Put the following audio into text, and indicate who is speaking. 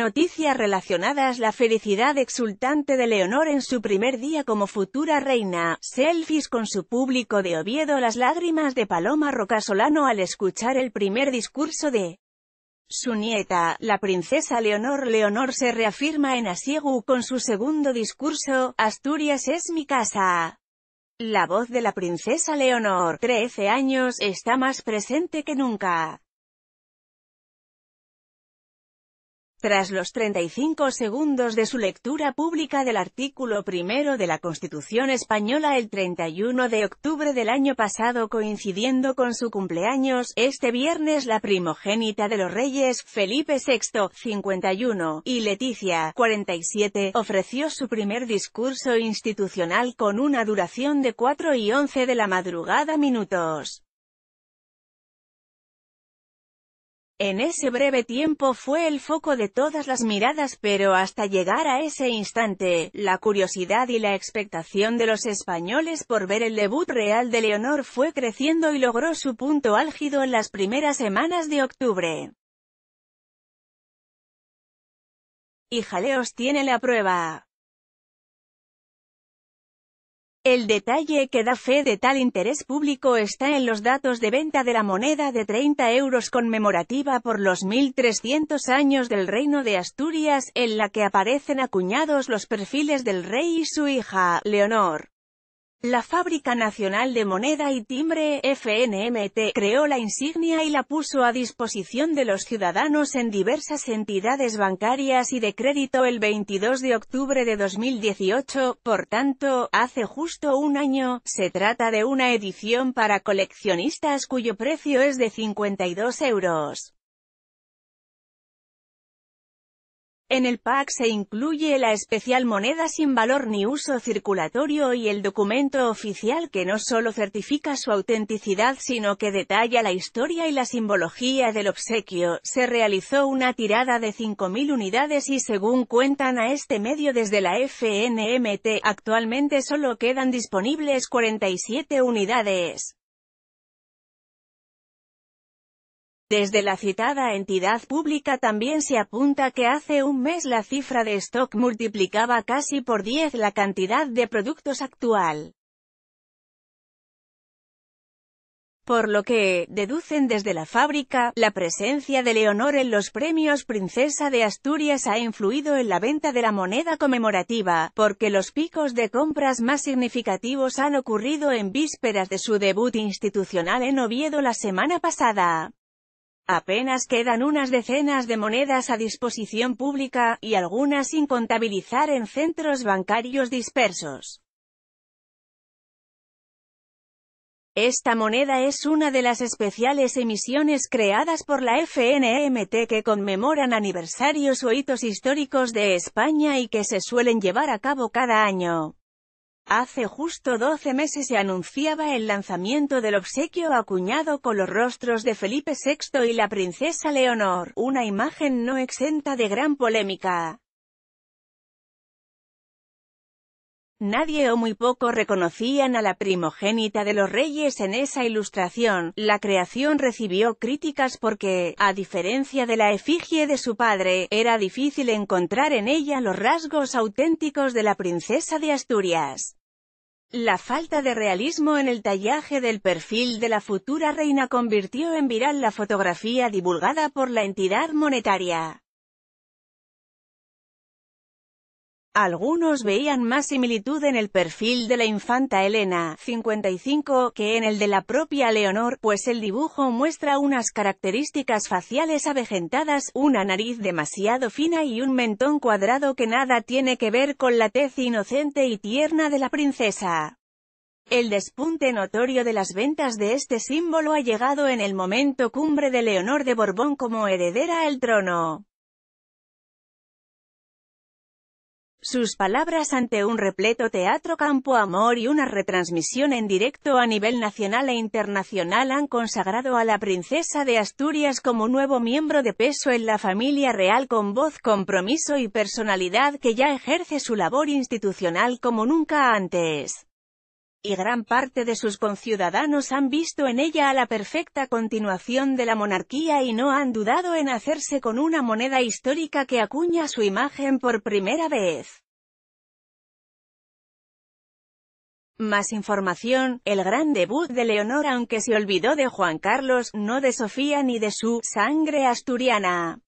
Speaker 1: Noticias relacionadas La felicidad exultante de Leonor en su primer día como futura reina, selfies con su público de Oviedo Las lágrimas de Paloma Rocasolano al escuchar el primer discurso de su nieta, la princesa Leonor Leonor se reafirma en Asiego con su segundo discurso, Asturias es mi casa. La voz de la princesa Leonor, 13 años, está más presente que nunca. Tras los 35 segundos de su lectura pública del artículo primero de la Constitución Española el 31 de octubre del año pasado coincidiendo con su cumpleaños, este viernes la primogénita de los reyes, Felipe VI, 51, y Leticia, 47, ofreció su primer discurso institucional con una duración de 4 y 11 de la madrugada minutos. En ese breve tiempo fue el foco de todas las miradas pero hasta llegar a ese instante, la curiosidad y la expectación de los españoles por ver el debut real de Leonor fue creciendo y logró su punto álgido en las primeras semanas de octubre. y Jaleos tiene la prueba. El detalle que da fe de tal interés público está en los datos de venta de la moneda de 30 euros conmemorativa por los 1300 años del Reino de Asturias, en la que aparecen acuñados los perfiles del rey y su hija, Leonor. La Fábrica Nacional de Moneda y Timbre, FNMT, creó la insignia y la puso a disposición de los ciudadanos en diversas entidades bancarias y de crédito el 22 de octubre de 2018, por tanto, hace justo un año, se trata de una edición para coleccionistas cuyo precio es de 52 euros. En el pack se incluye la especial moneda sin valor ni uso circulatorio y el documento oficial que no solo certifica su autenticidad sino que detalla la historia y la simbología del obsequio. Se realizó una tirada de 5.000 unidades y según cuentan a este medio desde la FNMT, actualmente solo quedan disponibles 47 unidades. Desde la citada entidad pública también se apunta que hace un mes la cifra de stock multiplicaba casi por 10 la cantidad de productos actual. Por lo que, deducen desde la fábrica, la presencia de Leonor en los premios Princesa de Asturias ha influido en la venta de la moneda conmemorativa, porque los picos de compras más significativos han ocurrido en vísperas de su debut institucional en Oviedo la semana pasada. Apenas quedan unas decenas de monedas a disposición pública, y algunas sin contabilizar en centros bancarios dispersos. Esta moneda es una de las especiales emisiones creadas por la FNMT que conmemoran aniversarios o hitos históricos de España y que se suelen llevar a cabo cada año. Hace justo 12 meses se anunciaba el lanzamiento del obsequio acuñado con los rostros de Felipe VI y la princesa Leonor, una imagen no exenta de gran polémica. Nadie o muy poco reconocían a la primogénita de los reyes en esa ilustración. La creación recibió críticas porque, a diferencia de la efigie de su padre, era difícil encontrar en ella los rasgos auténticos de la princesa de Asturias. La falta de realismo en el tallaje del perfil de la futura reina convirtió en viral la fotografía divulgada por la entidad monetaria. Algunos veían más similitud en el perfil de la infanta Elena, 55, que en el de la propia Leonor, pues el dibujo muestra unas características faciales avejentadas, una nariz demasiado fina y un mentón cuadrado que nada tiene que ver con la tez inocente y tierna de la princesa. El despunte notorio de las ventas de este símbolo ha llegado en el momento cumbre de Leonor de Borbón como heredera al trono. Sus palabras ante un repleto teatro Campo Amor y una retransmisión en directo a nivel nacional e internacional han consagrado a la princesa de Asturias como nuevo miembro de peso en la familia real con voz, compromiso y personalidad que ya ejerce su labor institucional como nunca antes y gran parte de sus conciudadanos han visto en ella a la perfecta continuación de la monarquía y no han dudado en hacerse con una moneda histórica que acuña su imagen por primera vez. Más información, el gran debut de Leonor aunque se olvidó de Juan Carlos, no de Sofía ni de su «sangre asturiana».